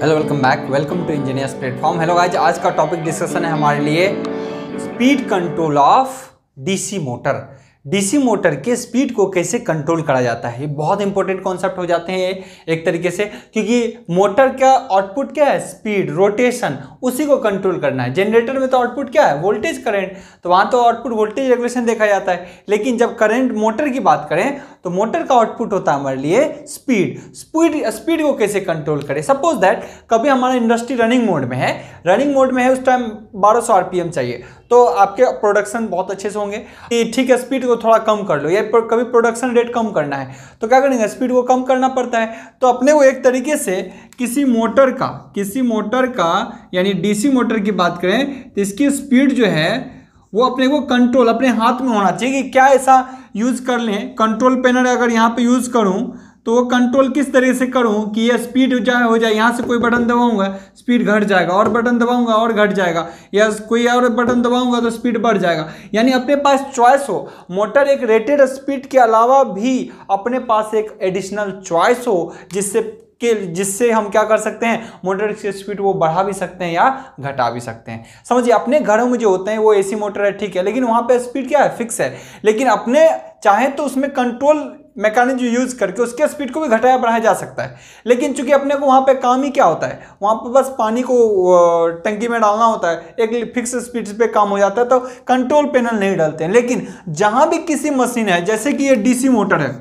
Hello welcome back welcome to engineers platform hello guys आज का topic discussion है हमारे लिए speed control of DC motor DC motor के स्पीड को कैसे कंट्रोल करा जाता है ये बहुत इंपॉर्टेंट कॉन्सेप्ट हो जाते हैं एक तरीके से क्योंकि मोटर का आउटपुट क्या है स्पीड रोटेशन उसी को कंट्रोल करना है जनरेटर में तो आउटपुट क्या है वोल्टेज करंट तो वहाँ तो आउटपुट वोल्टेज रेगुलेशन देखा जाता है लेकिन जब करंट मोटर की बात करें तो मोटर का आउटपुट होता है हमारे लिए स्पीड स्पीड स्पीड को कैसे कंट्रोल करें सपोज दैट कभी हमारा इंडस्ट्री रनिंग मोड में है रनिंग मोड में है उस टाइम 1200 सौ चाहिए तो आपके प्रोडक्शन बहुत अच्छे से होंगे ठीक है स्पीड को थोड़ा कम कर लो या कभी प्रोडक्शन रेट कम करना है तो क्या करेंगे स्पीड को कम करना पड़ता है तो अपने वो एक तरीके से किसी मोटर का किसी मोटर का यानी डीसी मोटर की बात करें तो इसकी स्पीड जो है वो अपने को कंट्रोल अपने हाथ में होना चाहिए कि क्या ऐसा यूज़ कर लें कंट्रोल पैनल अगर यहाँ पे यूज़ करूँ तो वो कंट्रोल किस तरह से करूँ कि ये स्पीड जाए हो जाए यहाँ से कोई बटन दबाऊंगा स्पीड घट जाएगा और बटन दबाऊंगा और घट जाएगा या कोई और बटन दबाऊंगा तो स्पीड बढ़ जाएगा यानी अपने पास चॉइस हो मोटर एक रेटेड स्पीड के अलावा भी अपने पास एक एडिशनल चॉइस हो जिससे के जिससे हम क्या कर सकते हैं मोटर की स्पीड वो बढ़ा भी सकते हैं या घटा भी सकते हैं समझिए अपने घरों में जो होते हैं वो एसी मोटर है ठीक है लेकिन वहाँ पे स्पीड क्या है फिक्स है लेकिन अपने चाहें तो उसमें कंट्रोल मैकेनिज्म यूज करके उसके स्पीड को भी घटाया बढ़ाया जा सकता है लेकिन चूंकि अपने को वहाँ पे काम ही क्या होता है वहाँ पे बस पानी को टंकी में डालना होता है एक फिक्स स्पीड पे काम हो जाता है तो कंट्रोल पैनल नहीं डालते हैं लेकिन जहाँ भी किसी मशीन है जैसे कि ये डीसी मोटर है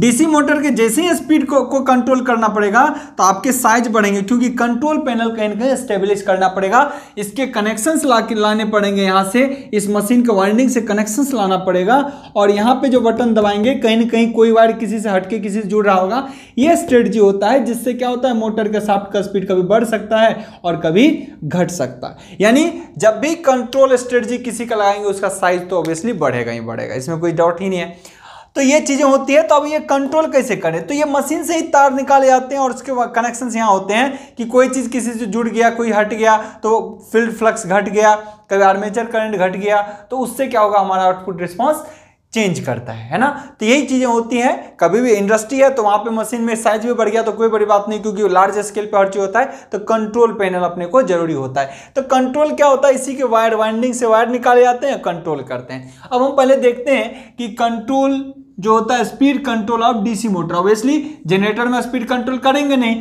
डीसी मोटर के जैसे ही स्पीड को, को कंट्रोल करना पड़ेगा तो आपके साइज बढ़ेंगे क्योंकि कंट्रोल पैनल कहीं ना कहीं स्टेब्लिश करना पड़ेगा इसके कनेक्शंस ला लाने पड़ेंगे यहाँ से इस मशीन के वाइंडिंग से कनेक्शंस लाना पड़ेगा और यहाँ पे जो बटन दबाएंगे कहीं ना कहीं कोई वायर किसी से हटके किसी से जुड़ रहा होगा ये स्ट्रेटजी होता है जिससे क्या होता है मोटर का साफ्ट का स्पीड कभी बढ़ सकता है और कभी घट सकता है यानी जब भी कंट्रोल स्ट्रेटजी किसी का लगाएंगे उसका साइज तो ऑब्वियसली बढ़ेगा ही बढ़ेगा इसमें कोई डाउट ही नहीं है तो ये चीज़ें होती है तो अब ये कंट्रोल कैसे करें तो ये मशीन से ही तार निकाले जाते हैं और उसके कनेक्शन यहाँ होते हैं कि कोई चीज़ किसी से जुड़ गया कोई हट गया तो फील्ड फ्लक्स घट गया कभी आर्मेचर करंट घट गया तो उससे क्या होगा हमारा आउटपुट रिस्पॉन्स चेंज करता है है ना तो यही चीज़ें होती हैं कभी भी इंडस्ट्री है तो वहाँ पे मशीन में साइज भी बढ़ गया तो कोई बड़ी बात नहीं क्योंकि लार्ज स्केल पे हर चीज़ होता है तो कंट्रोल पैनल अपने को जरूरी होता है तो कंट्रोल क्या होता है इसी के वायर वाइंडिंग से वायर निकाले जाते हैं कंट्रोल करते हैं अब हम पहले देखते हैं कि कंट्रोल जो होता है speed control of DC motor obviously generator में स्पीड कंट्रोल करेंगे नहीं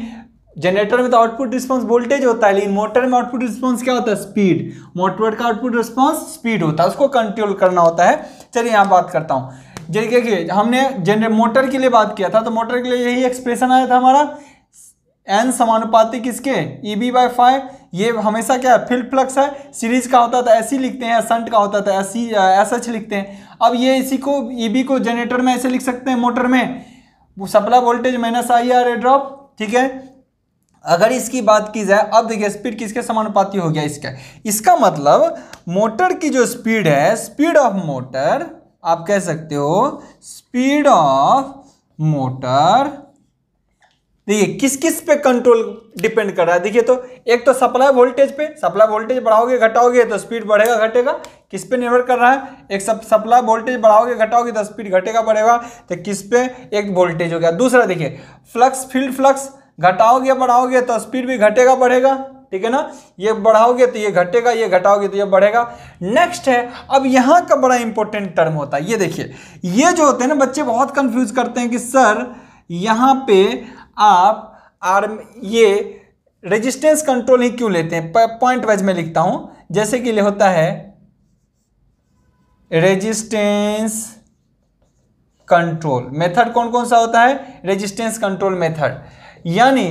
जनरेटर में तो आउटपुट रिस्पांस वोल्टेज होता है लेकिन मोटर में आउटपुट रिस्पांस क्या होता है स्पीड मोटर का आउटपुट रिस्पांस स्पीड होता है उसको कंट्रोल करना होता है चलिए यहाँ बात करता हूँ कि हमने जनरे मोटर के लिए बात किया था तो मोटर के लिए यही एक्सप्रेशन आया था हमारा एन समानुपातिक इसके ई बी बाई फाइव ये हमेशा क्या है फिल्ड फ्लक्स है सीरीज का होता था तो ऐसी लिखते हैं संट का होता था तो ऐसी एस एच लिखते हैं अब ये इसी को ई बी को जनरेटर में ऐसे लिख सकते हैं मोटर में वो supply voltage minus I R drop ठीक है अगर इसकी बात की जाए अब देखिए स्पीड किसके समानुपाती हो गया इसका इसका मतलब मोटर की जो स्पीड है स्पीड ऑफ मोटर आप कह सकते हो स्पीड ऑफ मोटर देखिए किस किस पे कंट्रोल डिपेंड कर रहा है देखिए तो एक तो सप्लाई वोल्टेज पे सप्लाई वोल्टेज बढ़ाओगे घटाओगे तो स्पीड बढ़ेगा घटेगा किस पे निर्भर कर रहा है एक सब सप्लाई वोल्टेज बढ़ाओगे घटाओगे तो स्पीड घटेगा बढ़ेगा तो किस पे एक वोल्टेज हो गया दूसरा देखिए फ्लक्स फील्ड फ्लक्स घटाओगे बढ़ाओगे तो स्पीड भी घटेगा बढ़ेगा ठीक है ना ये बढ़ाओगे तो ये घटेगा ये घटाओगे तो ये बढ़ेगा नेक्स्ट है अब यहाँ का बड़ा इंपॉर्टेंट टर्म होता है ये देखिए ये जो होते हैं ना बच्चे बहुत कंफ्यूज करते हैं कि सर यहाँ पे आप आर्म ये रेजिस्टेंस कंट्रोल ही क्यों लेते हैं पॉइंट वाइज में लिखता हूं जैसे कि ले होता है रेजिस्टेंस कंट्रोल मेथड कौन कौन सा होता है रेजिस्टेंस कंट्रोल मेथड यानी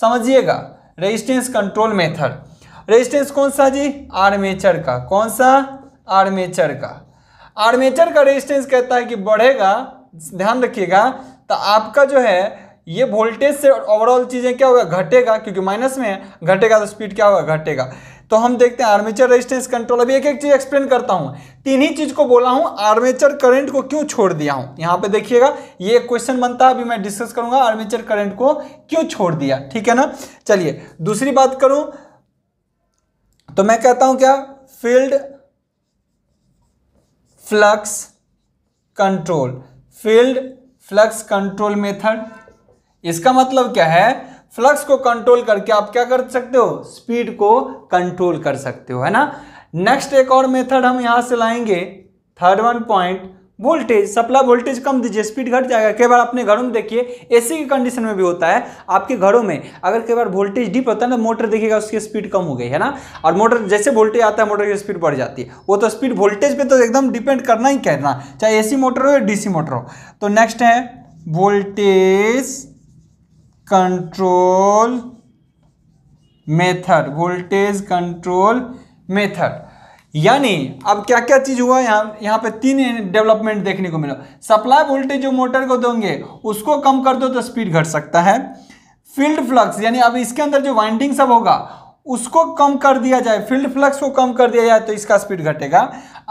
समझिएगा रेजिस्टेंस कंट्रोल मेथड रेजिस्टेंस कौन सा जी आर्मेचर का कौन सा आर्मेचर का आर्मेचर का रेजिस्टेंस कहता है कि बढ़ेगा ध्यान रखिएगा तो आपका जो है ये वोल्टेज से ओवरऑल चीज़ें क्या होगा घटेगा क्योंकि माइनस में है घटेगा तो स्पीड क्या होगा घटेगा तो हम देखते हैं आर्मेचर रेजिस्टेंस कंट्रोल अभी एक एक चीज़ एक्सप्लेन करता हूं तीन ही चीज़ को बोला हूं आर्मेचर करंट को क्यों छोड़ दिया हूं यहां पे देखिएगा ये क्वेश्चन बनता है अभी मैं डिस्कस करूंगा आर्मेचर करंट को क्यों छोड़ दिया ठीक है ना चलिए दूसरी बात करूं तो मैं कहता हूं क्या field flux control field flux control method इसका मतलब क्या है फ्लक्स को कंट्रोल करके आप क्या कर सकते हो स्पीड को कंट्रोल कर सकते हो है ना नेक्स्ट एक और मेथड हम यहाँ से लाएंगे third one point voltage supply voltage कम दीजिए स्पीड घट जाएगा कई बार अपने घरों में देखिए एसी की कंडीशन में भी होता है आपके घरों में अगर कई बार वोल्टेज डीप होता है ना मोटर देखिएगा उसकी स्पीड कम हो गई है ना और मोटर जैसे वोल्टेज आता है मोटर की स्पीड बढ़ जाती है वो तो स्पीड वोल्टेज पे तो एकदम डिपेंड करना ही कहना चाहे ए मोटर हो या डी मोटर हो तो नेक्स्ट है voltage control method voltage control method यानी अब क्या क्या चीज़ हुआ यहाँ यहाँ पे तीन डेवलपमेंट देखने को मिला सप्लाई वोल्टेज जो मोटर को दोगे उसको कम कर दो तो स्पीड घट सकता है फील्ड फ्लक्स यानी अब इसके अंदर जो वाइंडिंग सब होगा उसको कम कर दिया जाए फील्ड फ्लक्स को कम कर दिया जाए तो इसका स्पीड घटेगा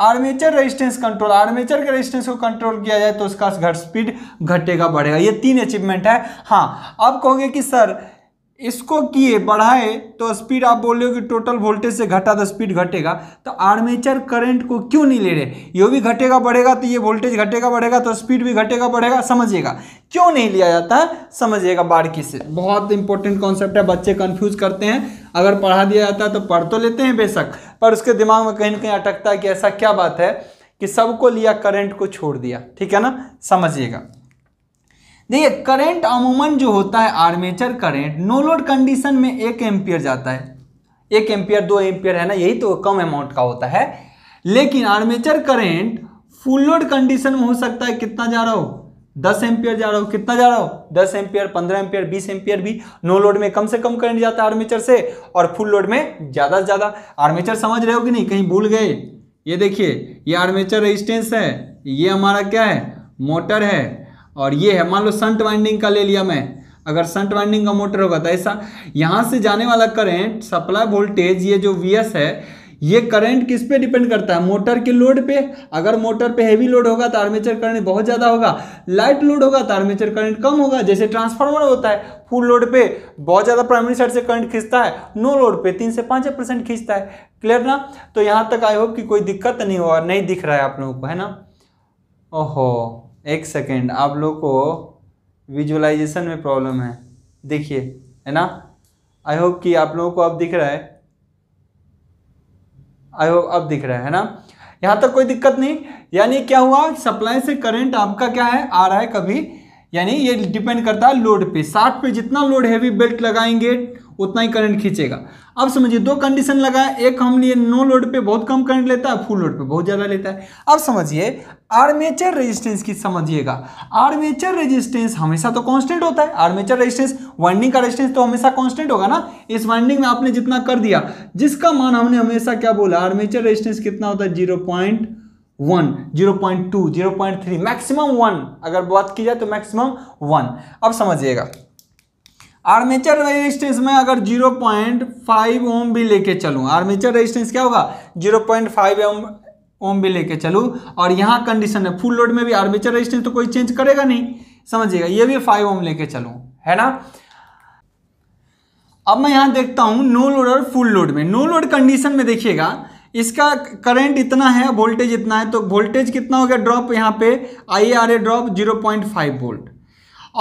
आर्मेचर रेजिस्टेंस कंट्रोल आर्मेचर के रेजिस्टेंस को कंट्रोल किया जाए तो उसका घट स्पीड घटेगा बढ़ेगा ये तीन अचीवमेंट है हाँ अब कहोगे कि सर इसको किए बढ़ाए तो स्पीड आप बोल रहे हो कि टोटल वोल्टेज से घटा तो स्पीड घटेगा तो आर्मेचर करंट को क्यों नहीं ले रहे ये भी घटेगा बढ़ेगा तो ये वोल्टेज घटेगा बढ़ेगा तो स्पीड भी घटेगा बढ़ेगा समझिएगा क्यों नहीं लिया जाता है समझिएगा बारीकी से बहुत इंपॉर्टेंट कॉन्सेप्ट है बच्चे कन्फ्यूज करते हैं अगर पढ़ा दिया जाता है तो पढ़ तो लेते हैं बेशक पर उसके दिमाग में कहीं ना कहीं अटकता है कि ऐसा क्या बात है कि सबको लिया करंट को छोड़ दिया ठीक है ना समझिएगा देखिए करंट अमूमन जो होता है armature current no load condition में एक एम्पियर जाता है एक एम्पियर दो एम्पियर है ना यही तो कम अमाउंट का होता है लेकिन armature current full load condition में हो सकता है कितना जा रहा हो दस एम्पियर जा रहा हो कितना जा रहा हो दस एम्पियर पंद्रह एम्पियर बीस एम्पियर भी नो लोड में कम से कम करंट जाता है आर्मेचर से और फुल लोड में ज़्यादा से ज़्यादा आर्मेचर समझ रहे हो कि नहीं कहीं भूल गए ये देखिए ये आर्मेचर रेजिस्टेंस है ये हमारा क्या है मोटर है और ये है मान लो संट वाइंडिंग का ले लिया मैं अगर संट वाइंडिंग का मोटर होगा तो ऐसा यहाँ से जाने वाला करंट सप्लाई वोल्टेज ये जो वी है ये करंट किस पे डिपेंड करता है मोटर के लोड पे अगर मोटर पे हैवी लोड होगा तो आर्मेचर करंट बहुत ज़्यादा होगा लाइट लोड होगा तो आर्मेचर करंट कम होगा जैसे ट्रांसफार्मर होता है फुल लोड पे बहुत ज़्यादा प्राइमरी साइड से करंट खींचता है नो लोड पे तीन से पाँच परसेंट खींचता है क्लियर ना तो यहाँ तक आई होप कि कोई दिक्कत नहीं हो नहीं दिख रहा है आप लोगों को है ना ओहो एक सेकेंड आप लोग को विजुअलाइजेशन में प्रॉब्लम है देखिए है ना आई होप कि आप लोगों को अब दिख रहा है आई होप अब दिख रहा है है ना यहाँ तक कोई दिक्कत नहीं यानी क्या हुआ सप्लाई से करंट आपका क्या है आ रहा है कभी यानी ये डिपेंड करता है लोड पे साठ पे जितना लोड हैवी बेल्ट लगाएंगे उतना ही करंट खींचेगा अब समझिए दो कंडीशन लगा एक हम लिए नो लोड पे बहुत कम करंट लेता है फुल लोड पे बहुत ज़्यादा लेता है अब समझिए आर्मेचर रेजिस्टेंस की समझिएगा आर्मेचर रेजिस्टेंस हमेशा तो कांस्टेंट होता है आर्मेचर रेजिस्टेंस वाइंडिंग का रेजिस्टेंस तो हमेशा कांस्टेंट होगा ना इस वाइंडिंग में आपने जितना कर दिया जिसका मान हमने हमेशा क्या बोला आर्मेचर रेजिस्टेंस कितना होता है zero point one zero point two zero point three maximum one अगर बात की जाए तो मैक्सिमम वन अब समझिएगा आर्मेचर रेजिस्टेंस में अगर 0.5 ओम भी लेके चलूं आर्मेचर रेजिस्टेंस क्या होगा 0.5 ओम ओम भी लेके चलूं और यहाँ कंडीशन है फुल लोड में भी आर्मेचर रेजिस्टेंस तो कोई चेंज करेगा नहीं समझिएगा ये भी 5 ओम लेके चलूं है ना अब मैं यहाँ देखता हूँ नो लोड और फुल लोड में नो लोड कंडीशन में देखिएगा इसका करंट इतना है वोल्टेज इतना है तो वोल्टेज कितना हो गया ड्रॉप यहाँ पे I R A drop 0.5 volt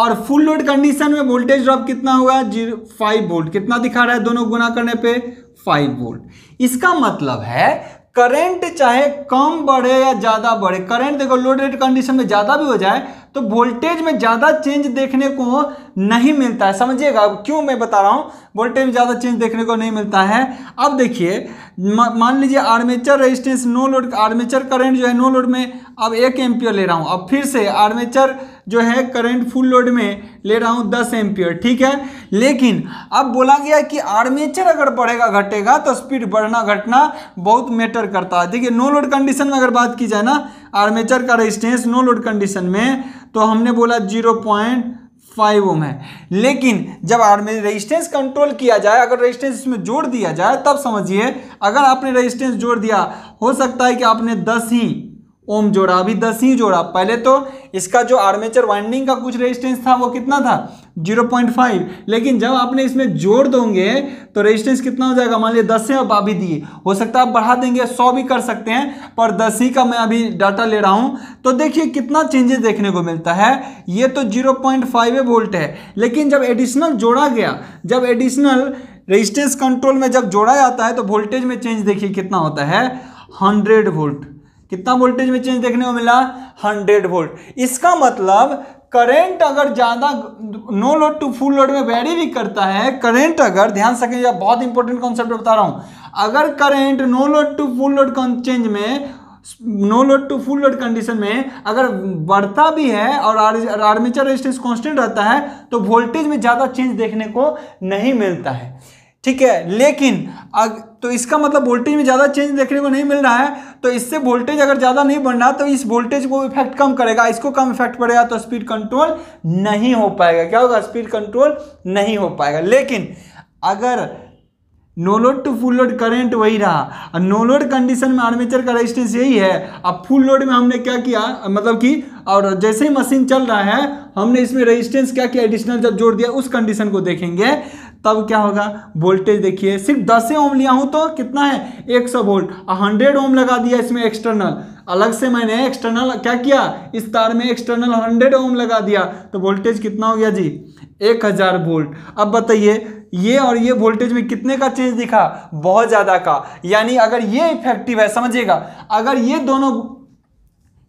और फुल लोड कंडीशन में वोल्टेज ड्रॉप कितना हुआ है जीरो फाइव वोल्ट कितना दिखा रहा है दोनों गुना करने पे फाइव वोल्ट इसका मतलब है करंट चाहे कम बढ़े या ज़्यादा बढ़े करंट देखो लोड रेट कंडीशन में ज़्यादा भी हो जाए तो वोल्टेज में ज़्यादा चेंज देखने को नहीं मिलता है समझिएगा क्यों मैं बता रहा हूँ वोल्टेज में ज़्यादा चेंज देखने को नहीं मिलता है अब देखिए मान लीजिए armature resistance no load armature current जो है नो लोड में अब एक एम्पियर ले रहा हूँ अब फिर से आर्मेचर जो है करंट फुल लोड में ले रहा हूँ दस एम्पियर ठीक है लेकिन अब बोला गया कि आर्मेचर अगर बढ़ेगा घटेगा तो स्पीड बढ़ना घटना बहुत मैटर करता है देखिए नो लोड कंडीशन में अगर बात की जाए ना आर्मेचर का रेजिस्टेंस नो लोड कंडीशन में तो हमने बोला जीरो पॉइंट फाइव ओम है लेकिन जब आर्मे रेजिस्टेंस कंट्रोल किया जाए अगर रेजिस्टेंस इसमें जोड़ दिया जाए तब समझिए अगर आपने रेजिस्टेंस जोड़ दिया हो सकता है कि आपने दस ही ओम जोड़ा अभी दस ही जोड़ा पहले तो इसका जो आर्मेचर वाइंडिंग का कुछ रेजिस्टेंस था वो कितना था 0.5 लेकिन जब आपने इसमें जोड़ दोगे तो रेजिस्टेंस कितना हो जाएगा मान लीजिए दस से आप अभी दिए हो सकता है आप बढ़ा देंगे सौ भी कर सकते हैं पर दस ही का मैं अभी डाटा ले रहा हूँ तो देखिए कितना चेंजेस देखने को मिलता है ये तो जीरो पॉइंट वोल्ट है लेकिन जब एडिशनल जोड़ा गया जब एडिशनल रेजिस्टेंस कंट्रोल में जब जोड़ा जाता है तो वोल्टेज में चेंज देखिए कितना होता है हंड्रेड वोल्ट कितना वोल्टेज में चेंज देखने को मिला 100 वोल्ट इसका मतलब करंट अगर ज़्यादा no load to full load में वेरी भी करता है करंट अगर ध्यान सके रखेंगे बहुत इंपॉर्टेंट कॉन्सेप्ट बता रहा हूँ अगर current no load to full load change में no load to full load condition में अगर बढ़ता भी है और आर्मेचर रेजिस्टेंस कांस्टेंट रहता है तो वोल्टेज में ज़्यादा चेंज देखने को नहीं मिलता है ठीक है लेकिन अगर तो इसका मतलब वोल्टेज में ज़्यादा चेंज देखने को नहीं मिल रहा है तो इससे वोल्टेज अगर ज़्यादा नहीं बढ़ रहा तो इस वोल्टेज को इफेक्ट कम करेगा इसको कम इफेक्ट पड़ेगा तो स्पीड कंट्रोल नहीं हो पाएगा क्या होगा स्पीड कंट्रोल नहीं हो पाएगा लेकिन अगर no load to full load current वही रहा और नो लोड कंडीशन में आर्मेचर का रेजिस्टेंस यही है अब फुल लोड में हमने क्या किया मतलब कि और जैसे ही मशीन चल रहा है हमने इसमें रेजिस्टेंस क्या किया एडिशनल जब जोड़ दिया उस कंडीशन को देखेंगे तब क्या होगा वोल्टेज देखिए सिर्फ दस ओम लिया हूं तो कितना है एक सौ वोल्ट हंड्रेड ओम लगा दिया इसमें एक्सटर्नल अलग से मैंने एक्सटर्नल क्या किया इस तार में एक्सटर्नल हंड्रेड ओम लगा दिया तो वोल्टेज कितना हो गया जी एक हज़ार वोल्ट अब बताइए ये और ये वोल्टेज में कितने का चेंज दिखा बहुत ज़्यादा का यानी अगर ये इफेक्टिव है समझिएगा अगर ये दोनों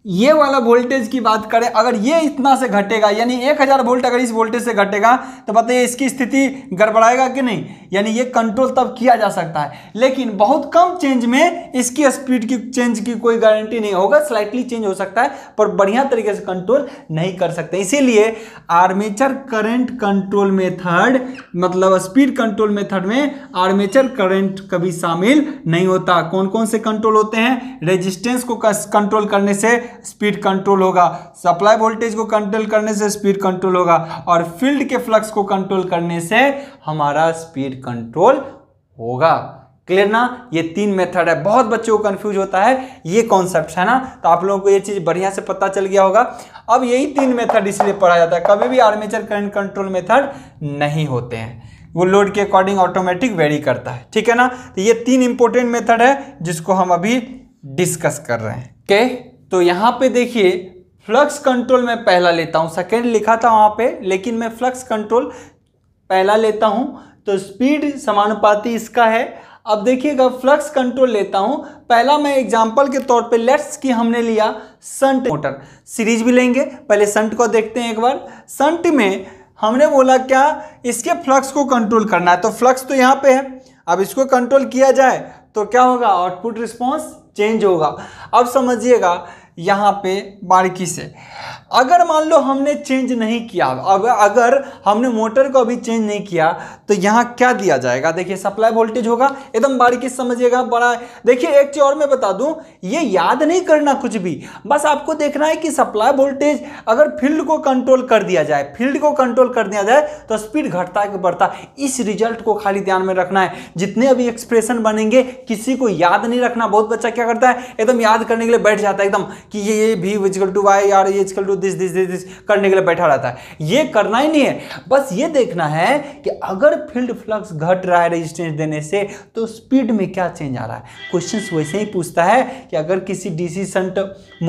ये वाला वोल्टेज की बात करें अगर ये इतना से घटेगा यानी 1000 वोल्ट अगर इस वोल्टेज से घटेगा तो बताइए इसकी स्थिति गड़बड़ाएगा कि नहीं यानी ये कंट्रोल तब किया जा सकता है लेकिन बहुत कम चेंज में इसकी स्पीड की चेंज की कोई गारंटी नहीं होगा स्लाइटली चेंज हो सकता है पर बढ़िया तरीके से कंट्रोल नहीं कर सकते इसीलिए आर्मेचर करेंट कंट्रोल मेथड मतलब स्पीड कंट्रोल मेथड में आर्मेचर करेंट कभी शामिल नहीं होता कौन कौन से कंट्रोल होते हैं रेजिस्टेंस को कंट्रोल करने से स्पीड कंट्रोल होगा सप्लाई वोल्टेज को कंट्रोल करने से स्पीड कंट्रोल होगा और फील्ड के फ्लक्स को कंट्रोल करने से हमारा स्पीड कंट्रोल होगा क्लियर ना ये तीन मेथड है बहुत बच्चों को कंफ्यूज होता है ये कॉन्सेप्ट है ना तो आप लोगों को ये चीज़ बढ़िया से पता चल गया होगा अब यही तीन मेथड इसलिए पढ़ा जाता है कभी भी आर्मेचर करंट कंट्रोल मेथड नहीं होते हैं वो लोड के अकॉर्डिंग ऑटोमेटिक वेरी करता है ठीक है ना तो ये तीन इंपॉर्टेंट मेथड है जिसको हम अभी डिस्कस कर रहे हैं के okay? तो यहाँ पे देखिए फ्लक्स कंट्रोल मैं पहला लेता हूँ सेकेंड लिखा था वहाँ पे लेकिन मैं फ्लक्स कंट्रोल पहला लेता हूँ तो स्पीड समानुपाती इसका है अब देखिएगा फ्लक्स कंट्रोल लेता हूँ पहला मैं एग्जांपल के तौर पे लेट्स की हमने लिया संट मोटर सीरीज भी लेंगे पहले संट को देखते हैं एक बार संट में हमने बोला क्या इसके फ्लक्स को कंट्रोल करना है तो फ्लक्स तो यहाँ पे है अब इसको कंट्रोल किया जाए तो क्या होगा आउटपुट रिस्पॉन्स चेंज होगा अब समझिएगा यहाँ पे बारीकी से अगर मान लो हमने चेंज नहीं किया अगर अगर हमने मोटर को अभी चेंज नहीं किया तो यहाँ क्या दिया जाएगा देखिए सप्लाई वोल्टेज होगा एकदम बारीकी समझिएगा बड़ा देखिए एक चीज और मैं बता दूं ये याद नहीं करना कुछ भी बस आपको देखना है कि सप्लाई वोल्टेज अगर फील्ड को कंट्रोल कर दिया जाए फील्ड को कंट्रोल कर दिया जाए तो स्पीड घटता है कि बढ़ता इस रिजल्ट को खाली ध्यान में रखना है जितने अभी एक्सप्रेशन बनेंगे किसी को याद नहीं रखना बहुत बच्चा क्या करता है एकदम याद करने के लिए बैठ जाता है एकदम कि ये भी टू वाई यार ये equal to this this this this करने के लिए बैठा रहता है ये करना ही नहीं है बस ये देखना है कि अगर फील्ड फ्लक्स घट रहा है रेजिस्टेंस देने से तो स्पीड में क्या चेंज आ रहा है क्वेश्चन वैसे ही पूछता है कि अगर किसी डीसी संट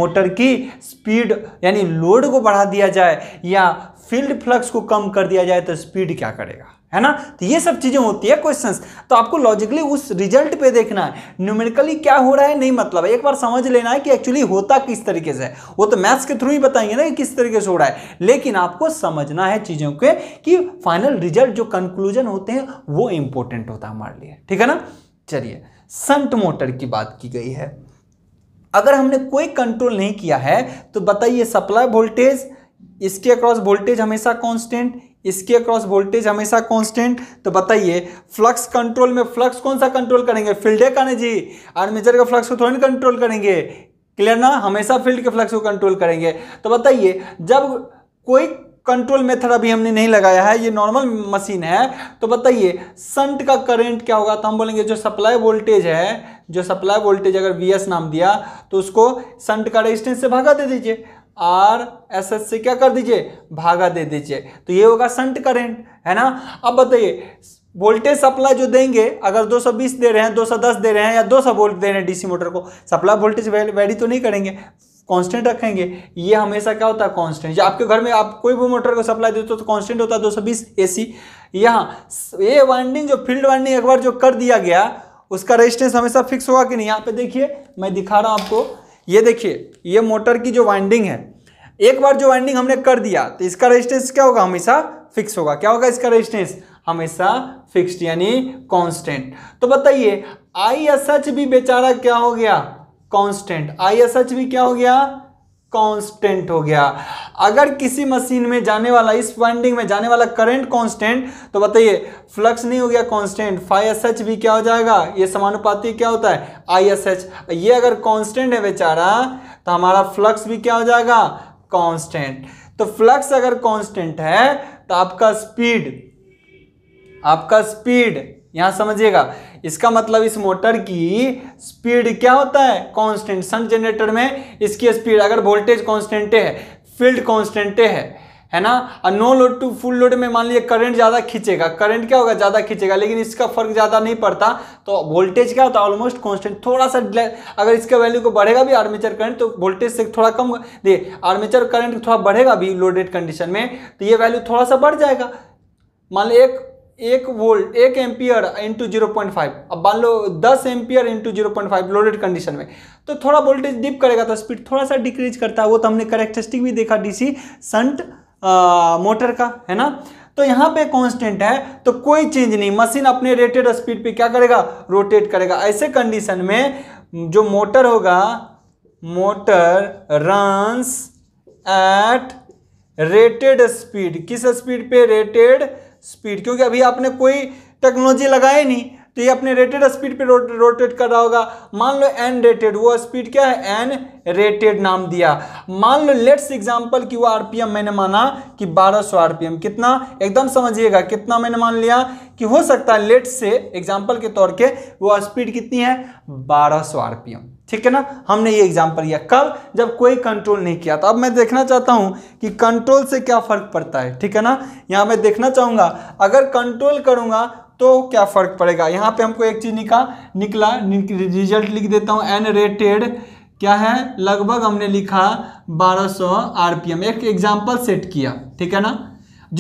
मोटर की स्पीड यानी लोड को बढ़ा दिया जाए या फील्ड फ्लक्स को कम कर दिया जाए तो स्पीड क्या करेगा है ना तो ये सब चीज़ें होती है क्वेश्चंस तो आपको लॉजिकली उस रिजल्ट पे देखना है न्यूमेरिकली क्या हो रहा है नहीं मतलब एक बार समझ लेना है कि एक्चुअली होता किस तरीके से वो तो मैथ्स के थ्रू ही बताएंगे ना कि किस तरीके से हो रहा है लेकिन आपको समझना है चीज़ों के कि फाइनल रिजल्ट जो कंक्लूजन होते हैं वो इंपॉर्टेंट होता है हमारे लिए ठीक है ना चलिए संट मोटर की बात की गई है अगर हमने कोई कंट्रोल नहीं किया है तो बताइए सप्लाई वोल्टेज इसके अक्रॉस वोल्टेज हमेशा कॉन्स्टेंट इसके अक्रॉस वोल्टेज हमेशा कांस्टेंट तो बताइए फ्लक्स कंट्रोल में फ्लक्स कौन सा कंट्रोल करेंगे फील्डे काने जी आर्मेचर के फ्लक्स को थोड़ी कंट्रोल करेंगे क्लियर ना हमेशा फील्ड के फ्लक्स को कंट्रोल करेंगे तो बताइए जब कोई कंट्रोल मेथड अभी हमने नहीं लगाया है ये नॉर्मल मशीन है तो बताइए संट का करंट क्या होगा तो हम बोलेंगे जो सप्लाई वोल्टेज है जो सप्लाई वोल्टेज अगर वी नाम दिया तो उसको संट का रेजिस्टेंस से भागा दे दीजिए आर एस एस से क्या कर दीजिए भागा दे दीजिए तो ये होगा संट करेंट है ना अब बताइए वोल्टेज सप्लाई जो देंगे अगर 220 दे रहे हैं 210 दे रहे हैं या 200 वोल्ट दे रहे हैं डीसी मोटर को सप्लाई वोल्टेज वैरी तो नहीं करेंगे कांस्टेंट रखेंगे ये हमेशा क्या होता है कांस्टेंट आपके घर में आप कोई भी मोटर को सप्लाई देते हो तो कांस्टेंट होता है 220 एसी यहाँ ये वाइंडिंग जो फील्ड वाइंडिंग एक बार जो कर दिया गया उसका रेजिस्टेंस हमेशा फिक्स होगा कि नहीं यहाँ पे देखिए मैं दिखा रहा हूँ आपको ये देखिए ये मोटर की जो वाइंडिंग है एक बार जो वाइंडिंग हमने कर दिया तो इसका रेजिस्टेंस क्या होगा हमेशा फिक्स होगा क्या होगा इसका रेजिस्टेंस हमेशा फिक्स्ड यानी कांस्टेंट तो बताइए आई एस एच भी बेचारा क्या हो गया कांस्टेंट आई एस एच भी क्या हो गया कांस्टेंट हो गया अगर किसी मशीन में जाने वाला इस वाइंडिंग में जाने वाला करंट कांस्टेंट तो बताइए फ्लक्स नहीं हो गया कांस्टेंट फाइव एस एच भी क्या हो जाएगा ये समानुपाती क्या होता है आई एस एच ये अगर कांस्टेंट है बेचारा तो हमारा फ्लक्स भी क्या हो जाएगा कांस्टेंट तो फ्लक्स अगर कॉन्स्टेंट है तो आपका स्पीड आपका स्पीड यहां समझिएगा इसका मतलब इस मोटर की स्पीड क्या होता है कांस्टेंट सन जनरेटर में इसकी स्पीड अगर वोल्टेज कांस्टेंट है फील्ड कांस्टेंट है है ना और no load to full load में मान लीजिए करंट ज़्यादा खींचेगा करंट क्या होगा ज़्यादा खींचेगा लेकिन इसका फर्क ज़्यादा नहीं पड़ता तो वोल्टेज क्या होता है ऑलमोस्ट कांस्टेंट थोड़ा सा अगर इसका वैल्यू को बढ़ेगा भी आर्मेचर करंट तो वोल्टेज से थोड़ा कम देखिए आर्मेचर करंट थोड़ा बढ़ेगा भी लोडेड कंडीशन में तो ये वैल्यू थोड़ा सा बढ़ जाएगा मान ली एक एक वोल्ट एक ampere into zero point five अब मान लो दस ampere into zero point five loaded condition में तो थोड़ा वोल्टेज डिप करेगा तो स्पीड थोड़ा सा डिक्रीज करता है वो तो हमने करेक्टरिस्टिक भी देखा डीसी संट मोटर का है ना तो यहाँ पे कांस्टेंट है तो कोई चेंज नहीं मशीन अपने रेटेड स्पीड पे क्या करेगा रोटेट करेगा ऐसे कंडीशन में जो मोटर होगा motor runs at rated speed किस स्पीड पे रेटेड स्पीड क्योंकि अभी आपने कोई टेक्नोलॉजी लगाई नहीं तो ये अपने रेटेड स्पीड पे रोट, रोटेट कर रहा होगा मान लो एन रेटेड वो स्पीड क्या है एन रेटेड नाम दिया मान लो लेट्स एग्जांपल कि वो आरपीएम मैंने माना कि 1200 आरपीएम कितना एकदम समझिएगा कितना मैंने मान लिया कि हो सकता है लेट्स से एग्जाम्पल के तौर के वो स्पीड कितनी है 1200 आरपीएम ठीक है ना हमने ये एग्जाम्पल लिया कब जब कोई कंट्रोल नहीं किया तो अब मैं देखना चाहता हूँ कि कंट्रोल से क्या फ़र्क पड़ता है ठीक है ना यहाँ मैं देखना चाहूँगा अगर कंट्रोल करूँगा तो क्या फ़र्क पड़ेगा यहाँ पे हमको एक चीज़ निका निकला रिजल्ट लिख देता हूँ एन रेटेड क्या है लगभग हमने लिखा बारह सौ एक एग्जाम्पल सेट किया ठीक है ना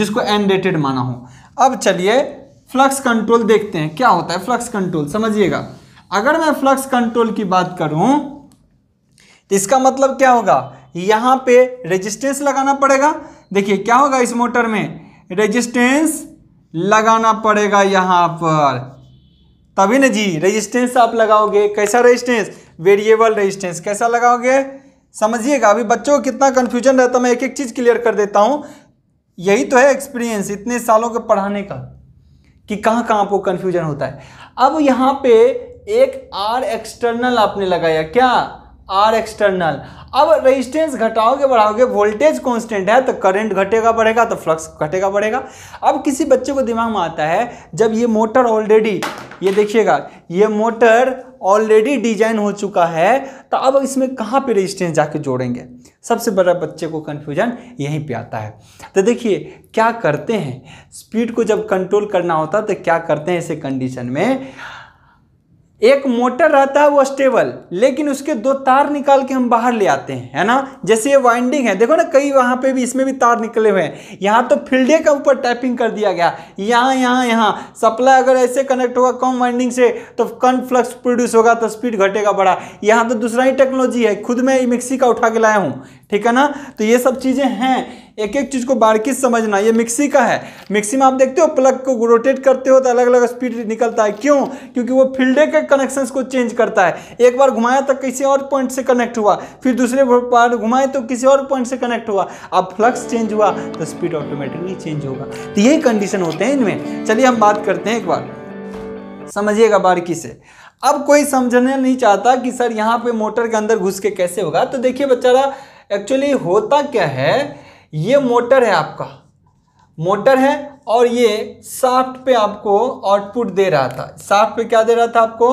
जिसको एन रेटेड माना हो अब चलिए फ्लक्स कंट्रोल देखते हैं क्या होता है फ्लक्स कंट्रोल समझिएगा अगर मैं फ्लक्स कंट्रोल की बात करूं तो इसका मतलब क्या होगा यहां पे रेजिस्टेंस लगाना पड़ेगा देखिए क्या होगा इस मोटर में रेजिस्टेंस लगाना पड़ेगा यहां पर तभी ना जी रेजिस्टेंस आप लगाओगे कैसा रेजिस्टेंस वेरिएबल रेजिस्टेंस कैसा लगाओगे समझिएगा अभी बच्चों को कितना कंफ्यूजन रहता मैं एक एक चीज़ क्लियर कर देता हूँ यही तो है एक्सपीरियंस इतने सालों के पढ़ाने का कि कहाँ कहां आपको कन्फ्यूजन होता है अब यहाँ पे एक आर एक्सटर्नल आपने लगाया क्या आर एक्सटर्नल अब रेजिस्टेंस घटाओगे बढ़ाओगे वोल्टेज कांस्टेंट है तो करंट घटेगा बढ़ेगा तो फ्लक्स घटेगा बढ़ेगा अब किसी बच्चे को दिमाग में आता है जब ये मोटर ऑलरेडी ये देखिएगा ये मोटर ऑलरेडी डिजाइन हो चुका है तो अब इसमें कहाँ पे रेजिस्टेंस जाके जोड़ेंगे सबसे बड़ा बच्चे को कन्फ्यूजन यहीं पर आता है तो देखिए क्या करते हैं स्पीड को जब कंट्रोल करना होता है तो क्या करते हैं ऐसे कंडीशन में एक मोटर रहता है वो स्टेबल लेकिन उसके दो तार निकाल के हम बाहर ले आते हैं है ना जैसे ये वाइंडिंग है देखो ना कई वहाँ पे भी इसमें भी तार निकले हुए हैं यहाँ तो फील्डे का ऊपर टाइपिंग कर दिया गया यहाँ यहाँ यहाँ सप्लाई अगर ऐसे कनेक्ट होगा कम वाइंडिंग से तो कम फ्लक्स प्रोड्यूस होगा तो स्पीड घटेगा बड़ा यहाँ तो दूसरा ही टेक्नोलॉजी है खुद मैं मिक्सी का उठा के लाया हूँ ठीक है ना तो ये सब चीज़ें हैं एक एक चीज़ को बारीकी समझना ये मिक्सी का है मिक्सी में आप देखते हो प्लग को रोटेट करते हो तो अलग अलग स्पीड निकलता है क्यों क्योंकि वो फील्डे के कनेक्शंस को चेंज करता है एक बार घुमाया तो किसी और पॉइंट से कनेक्ट हुआ फिर दूसरे बार घुमाए तो किसी और पॉइंट से कनेक्ट हुआ अब फ्लक्स चेंज हुआ तो स्पीड ऑटोमेटिकली चेंज होगा तो यही कंडीशन होते हैं इनमें चलिए हम बात करते हैं एक बार समझिएगा बारीकी से अब कोई समझना नहीं चाहता कि सर यहाँ पे मोटर के अंदर घुस के कैसे होगा तो देखिए बेचारा एक्चुअली होता क्या है ये मोटर है आपका मोटर है और ये साफ्ट पे आपको आउटपुट दे रहा था साफ्ट पे क्या दे रहा था आपको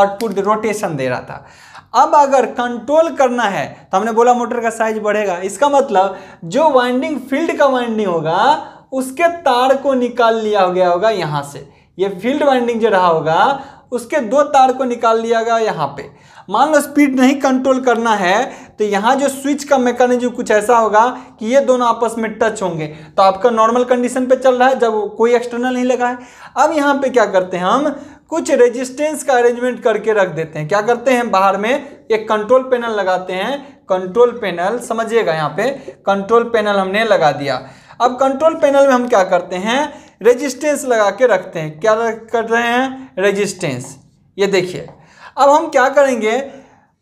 आउटपुट रोटेशन दे रहा था अब अगर कंट्रोल करना है तो हमने बोला मोटर का साइज बढ़ेगा इसका मतलब जो वाइंडिंग फील्ड का वाइंडिंग होगा उसके तार को निकाल लिया हो गया होगा यहाँ से ये फील्ड वाइंडिंग जो रहा होगा उसके दो तार को निकाल लिया गया यहाँ पे मान लो स्पीड नहीं कंट्रोल करना है तो यहाँ जो स्विच का मैकेनिज्म कुछ ऐसा होगा कि ये दोनों आपस में टच होंगे तो आपका नॉर्मल कंडीशन पे चल रहा है जब कोई एक्सटर्नल नहीं लगा है अब यहाँ पे क्या करते हैं हम कुछ रेजिस्टेंस का अरेंजमेंट करके रख देते हैं क्या करते हैं बाहर में एक कंट्रोल पैनल लगाते हैं कंट्रोल पैनल समझिएगा यहाँ पे कंट्रोल पैनल हमने लगा दिया अब कंट्रोल पैनल में हम क्या करते हैं रेजिस्टेंस लगा के रखते हैं क्या कर रहे हैं रेजिस्टेंस ये देखिए अब हम क्या करेंगे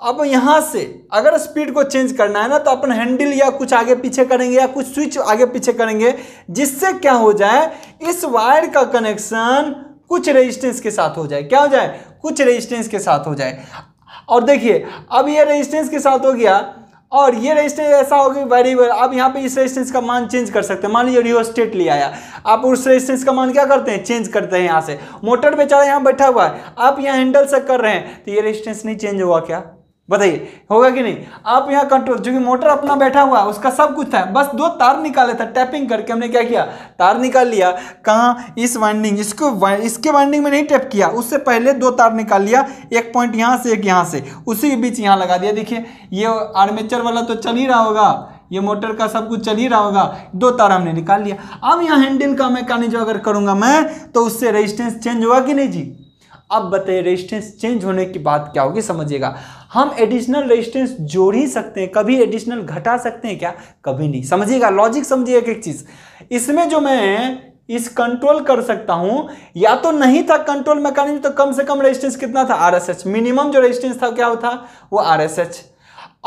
अब यहाँ से अगर स्पीड को चेंज करना है ना तो अपन हैंडल या कुछ आगे पीछे करेंगे या कुछ स्विच आगे पीछे करेंगे जिससे क्या हो जाए इस वायर का कनेक्शन कुछ रेजिस्टेंस के साथ हो जाए क्या हो जाए कुछ रेजिस्टेंस के साथ हो जाए और देखिए अब ये रेजिस्टेंस के साथ हो गया और ये रेजिस्टेंस ऐसा होगी वेरिएबल आप यहाँ पे इस रेजिस्टेंस का मान चेंज कर सकते हैं मान लीजिए रियो स्टेट ले आया आप उस रेजिस्टेंस का मान क्या करते हैं चेंज करते हैं यहाँ से मोटर बेचारा यहाँ बैठा हुआ है आप यहाँ हैंडल से कर रहे हैं तो ये रेजिस्टेंस नहीं चेंज हुआ क्या बताइए होगा कि नहीं आप यहाँ कंट्रोल जो कि मोटर अपना बैठा हुआ है उसका सब कुछ था बस दो तार निकाले था टैपिंग करके हमने क्या किया तार निकाल लिया कहाँ इस वाइंडिंग इसको इसके वाइंडिंग में नहीं टैप किया उससे पहले दो तार निकाल लिया एक पॉइंट यहाँ से एक यहाँ से उसी के बीच यहाँ लगा दिया देखिए ये आर्मेचर वाला तो चल ही रहा होगा ये मोटर का सब कुछ चल ही रहा होगा दो तार हमने निकाल लिया अब यहाँ हैंडल का जो अगर करूँगा मैं तो उससे रेजिस्टेंस चेंज हुआ कि नहीं जी अब बताइए रेजिस्टेंस चेंज होने की बात क्या होगी समझिएगा हम एडिशनल रेजिस्टेंस जोड़ ही सकते हैं कभी एडिशनल घटा सकते हैं क्या कभी नहीं समझिएगा लॉजिक समझिए एक एक चीज इसमें जो मैं इस कंट्रोल कर सकता हूं या तो नहीं था कंट्रोल मैकेनिज्म तो कम से कम रेजिस्टेंस कितना था आरएसएच मिनिमम जो रेजिस्टेंस था क्या होता वो आरएसएच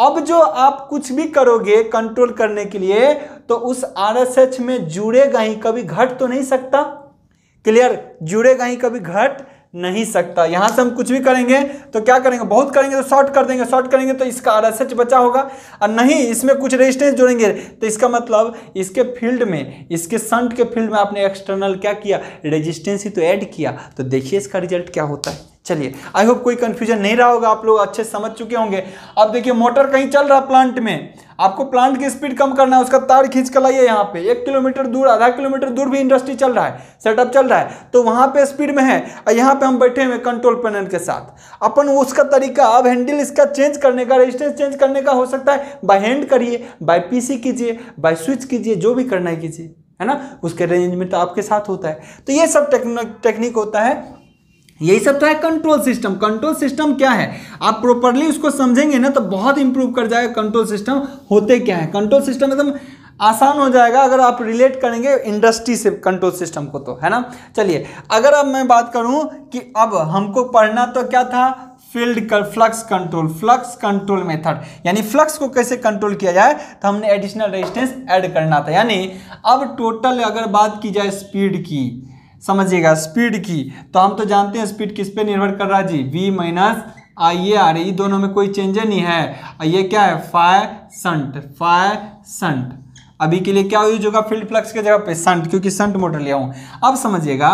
अब जो आप कुछ भी करोगे कंट्रोल करने के लिए तो उस आरएसएच में जुड़ेगा ही कभी घट तो नहीं सकता क्लियर जुड़ेगा ही कभी घट नहीं सकता यहाँ से हम कुछ भी करेंगे तो क्या करेंगे बहुत करेंगे तो शॉर्ट कर देंगे शॉर्ट करेंगे तो इसका आर एस एच बचा होगा और नहीं इसमें कुछ रेजिस्टेंस जोड़ेंगे तो इसका मतलब इसके फील्ड में इसके संट के फील्ड में आपने एक्सटर्नल क्या किया रेजिस्टेंस ही तो ऐड किया तो देखिए इसका रिजल्ट क्या होता है चलिए आई होप कोई कंफ्यूजन नहीं रहा होगा आप लोग अच्छे समझ चुके होंगे अब देखिए मोटर कहीं चल रहा प्लांट में आपको प्लांट की स्पीड कम करना है उसका तार खींच कर लाइए यहाँ पे एक किलोमीटर दूर आधा किलोमीटर दूर भी इंडस्ट्री चल रहा है सेटअप चल रहा है तो वहाँ पे स्पीड में है और यहाँ पे हम बैठे हुए कंट्रोल पैनल के साथ अपन उसका तरीका अब हैंडल इसका चेंज करने का रेजिस्टेंस चेंज करने का हो सकता है बाय हैंड करिए बाय पी कीजिए बाय स्विच कीजिए जो भी करना है कीजिए है ना उसके अरेंजमेंट तो आपके साथ होता है तो ये सब टेक्निक होता है यही सब था कंट्रोल सिस्टम कंट्रोल सिस्टम क्या है आप प्रॉपरली उसको समझेंगे ना तो बहुत इंप्रूव कर जाएगा कंट्रोल सिस्टम होते क्या है कंट्रोल सिस्टम एकदम आसान हो जाएगा अगर आप रिलेट करेंगे इंडस्ट्री से कंट्रोल सिस्टम को तो है ना चलिए अगर अब मैं बात करूं कि अब हमको पढ़ना तो क्या था फील्ड कर flux control flux control method यानी फ्लक्स को कैसे कंट्रोल किया जाए तो हमने एडिशनल रेजिस्टेंस ऐड करना था यानी अब टोटल अगर बात की जाए स्पीड की समझिएगा स्पीड की तो हम तो जानते हैं स्पीड किस पे निर्भर कर रहा है जी V minus I A R ये दोनों में कोई चेंज नहीं है ये क्या है फाइव संट फाइव संट अभी के लिए क्या यूज होगा फील्ड फ्लक्स के जगह पे संट क्योंकि संट मोटर लिया हूं अब समझिएगा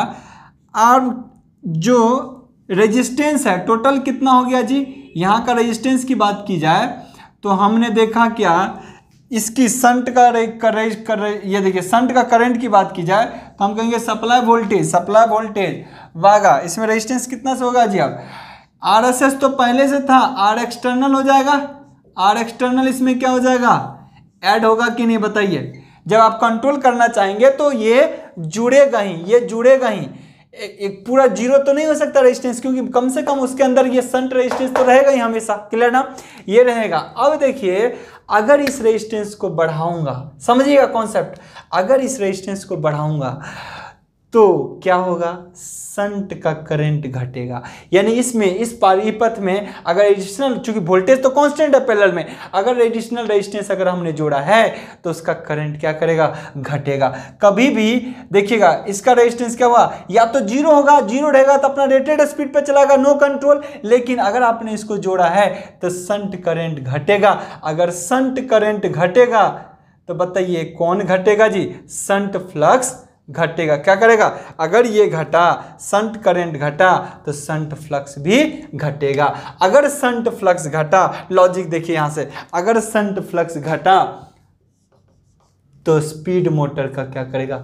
अब जो रेजिस्टेंस है टोटल कितना हो गया जी यहाँ का रेजिस्टेंस की बात की जाए तो हमने देखा क्या इसकी संट का करेज कर ये देखिए संट का करंट की बात की जाए तो हम कहेंगे सप्लाई वोल्टेज सप्लाई वोल्टेज वागा इसमें रेजिस्टेंस कितना से होगा जी अब आर एस एस तो पहले से था आर एक्सटर्नल हो जाएगा आर एक्सटर्नल इसमें क्या हो जाएगा ऐड होगा कि नहीं बताइए जब आप कंट्रोल करना चाहेंगे तो ये जुड़ेगा ही ये जुड़ेगा ही एक पूरा जीरो तो नहीं हो सकता रेजिस्टेंस क्योंकि कम से कम उसके अंदर ये संट रेजिस्टेंस तो रहेगा ही हमेशा क्लियर ना ये रहेगा अब देखिए अगर इस रेजिस्टेंस को बढ़ाऊंगा समझिएगा कॉन्सेप्ट अगर इस रेजिस्टेंस को बढ़ाऊंगा तो क्या होगा संट का करंट घटेगा यानी इसमें इस परिपथ में अगर एडिशनल चूंकि वोल्टेज तो कांस्टेंट है पैरेलल में अगर एडिशनल रेजिस्टेंस अगर हमने जोड़ा है तो उसका करंट क्या करेगा घटेगा कभी भी देखिएगा इसका रेजिस्टेंस क्या हुआ या तो जीरो होगा जीरो रहेगा तो अपना रेटेड स्पीड पर चलाएगा नो कंट्रोल लेकिन अगर आपने इसको जोड़ा है तो संट करेंट घटेगा अगर संट करेंट घटेगा तो बताइए कौन घटेगा जी संट फ्लक्स घटेगा क्या करेगा अगर ये घटा संट करंट घटा तो संट फ्लक्स भी घटेगा अगर संट फ्लक्स घटा लॉजिक देखिए यहां से अगर संट फ्लक्स घटा तो स्पीड मोटर का क्या करेगा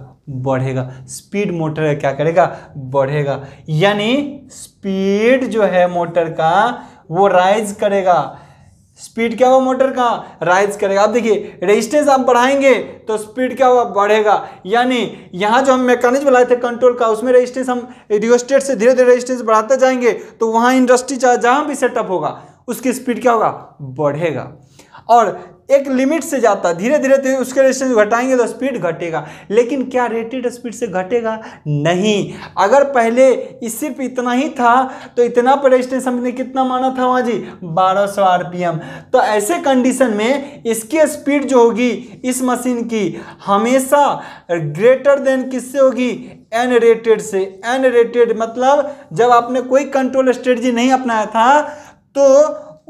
बढ़ेगा स्पीड मोटर का क्या करेगा बढ़ेगा यानी स्पीड जो है मोटर का वो राइज करेगा स्पीड क्या हुआ मोटर का राइज करेगा अब देखिए रेजिस्टेंस आप बढ़ाएंगे तो स्पीड क्या हुआ बढ़ेगा यानी यहाँ जो हम मैकेनिज्म बनाए थे कंट्रोल का उसमें रेजिस्टेंस हम रियोस्टेट से धीरे धीरे रेजिस्टेंस बढ़ाते जाएंगे तो वहाँ इंडस्ट्री जहाँ भी सेटअप होगा उसकी स्पीड क्या होगा बढ़ेगा और एक लिमिट से जाता है धीरे धीरे तो धीरे उसके रेजिस्टेंस घटाएंगे तो स्पीड घटेगा लेकिन क्या रेटेड स्पीड से घटेगा नहीं अगर पहले सिर्फ इतना ही था तो इतना पर रेजिस्टेंस हमने कितना माना था वहाँ जी 1200 आरपीएम तो ऐसे कंडीशन में इसकी स्पीड जो होगी इस मशीन की हमेशा ग्रेटर देन किससे होगी एन रेटेड से एन रेटेड मतलब जब आपने कोई कंट्रोल स्ट्रेटजी नहीं अपनाया था तो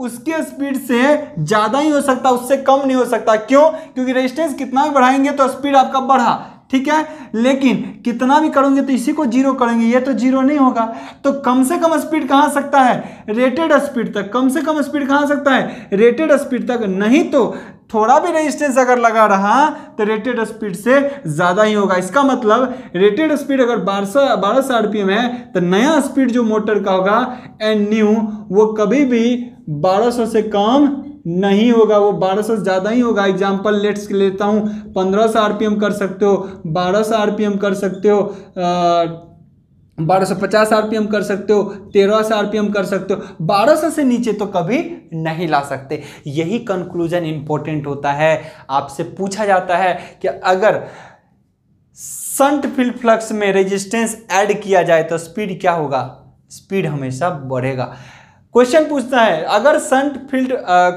उसके स्पीड से ज़्यादा ही हो सकता उससे कम नहीं हो सकता क्यों क्योंकि रेजिस्टेंस कितना भी बढ़ाएंगे तो स्पीड आपका बढ़ा ठीक है लेकिन कितना भी करोगे तो इसी को जीरो करेंगे ये तो जीरो नहीं होगा तो कम से कम स्पीड कहाँ सकता है रेटेड स्पीड तक कम से कम स्पीड कहाँ सकता है रेटेड स्पीड तक नहीं तो थोड़ा भी रेजिस्टेंस अगर लगा रहा तो रेटेड स्पीड से ज़्यादा ही होगा इसका मतलब रेटेड स्पीड अगर बारह सौ बारह सौ आर है तो नया स्पीड जो मोटर का होगा एंड न्यू वो कभी भी 1200 से कम नहीं होगा वो 1200 से ज़्यादा ही होगा एग्जाम्पल लेट्स लेता हूँ 1500 आरपीएम कर सकते हो 1200 आरपीएम कर सकते हो आ, बारह सौ पचास आरपीएम कर सकते हो तेरह सौ आरपीएम कर सकते हो बारह सौ से नीचे तो कभी नहीं ला सकते यही कंक्लूजन इंपॉर्टेंट होता है आपसे पूछा जाता है कि अगर संट फील्ड फ्लक्स में रेजिस्टेंस ऐड किया जाए तो स्पीड क्या होगा स्पीड हमेशा बढ़ेगा क्वेश्चन पूछता है अगर संट फील्ड